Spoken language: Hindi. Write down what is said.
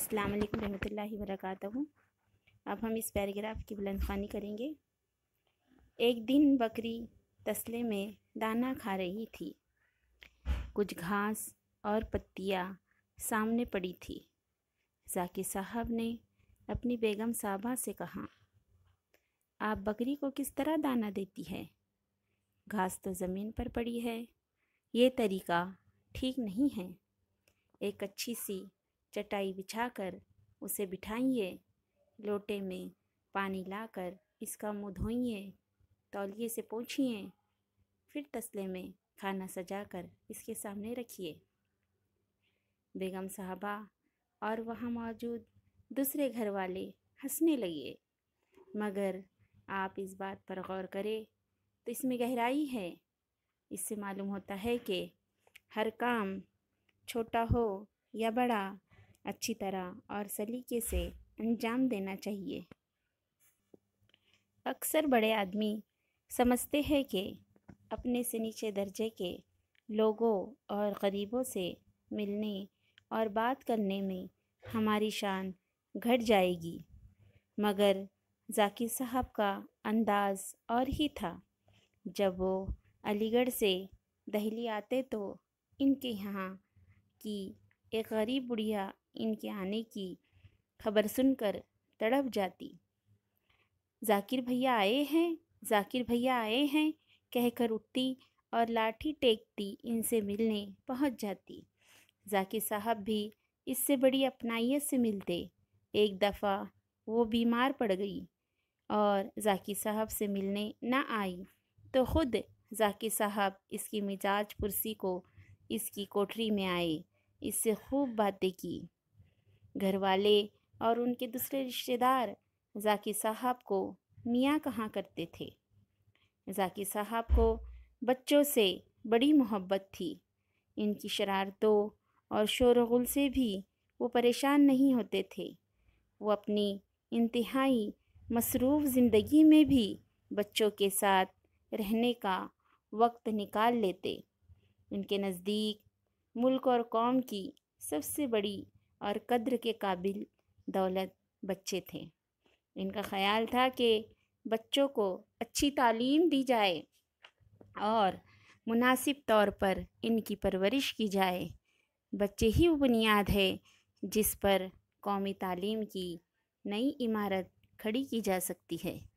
अस्सलाम वालेकुम रहमतुल्लाहि अब हम इस पैराग्राफ की बुलंद खानी करेंगे एक दिन बकरी तसले में दाना खा रही थी कुछ घास और पत्तियाँ सामने पड़ी थी जाकिर साहब ने अपनी बेगम साहबा से कहा आप बकरी को किस तरह दाना देती है घास तो ज़मीन पर पड़ी है ये तरीका ठीक नहीं है एक अच्छी सी चटाई बिछाकर उसे बिठाइए लोटे में पानी लाकर इसका मुँह धोइए तौलिए से पोछिए फिर तसले में खाना सजाकर इसके सामने रखिए बेगम साहबा और वहाँ मौजूद दूसरे घर वाले हंसने लगे मगर आप इस बात पर गौर करें तो इसमें गहराई है इससे मालूम होता है कि हर काम छोटा हो या बड़ा अच्छी तरह और सलीके से अंजाम देना चाहिए अक्सर बड़े आदमी समझते हैं कि अपने से नीचे दर्जे के लोगों और गरीबों से मिलने और बात करने में हमारी शान घट जाएगी मगर जाकिर साहब का अंदाज़ और ही था जब वो अलीगढ़ से दहली आते तो इनके यहाँ की एक गरीब बुढ़िया इनके आने की खबर सुनकर तड़प जाती जाकिर भैया आए हैं जाकिर भैया आए हैं कहकर उठती और लाठी टेकती इनसे मिलने पहुंच जाती जाकिर साहब भी इससे बड़ी अपनाइयत से मिलते एक दफ़ा वो बीमार पड़ गई और जाकिर साहब से मिलने ना आई तो ख़ुद जाकिर साहब इसकी मिजाज पुरसी को इसकी कोठरी में आए इससे खूब बातें की घर वाले और उनके दूसरे रिश्तेदार जाकिर साहब को मियाँ कहाँ करते थे जाकिर साहब को बच्चों से बड़ी मोहब्बत थी इनकी शरारतों और शोरगुल से भी वो परेशान नहीं होते थे वो अपनी इंतहाई मसरूफ़ ज़िंदगी में भी बच्चों के साथ रहने का वक्त निकाल लेते उनके नज़दीक मुल्क और कौम की सबसे बड़ी और कद्र के काबिल दौलत बच्चे थे इनका ख्याल था कि बच्चों को अच्छी तालीम दी जाए और मुनासिब तौर पर इनकी परवरिश की जाए बच्चे ही वो बुनियाद है जिस पर कौमी तालीम की नई इमारत खड़ी की जा सकती है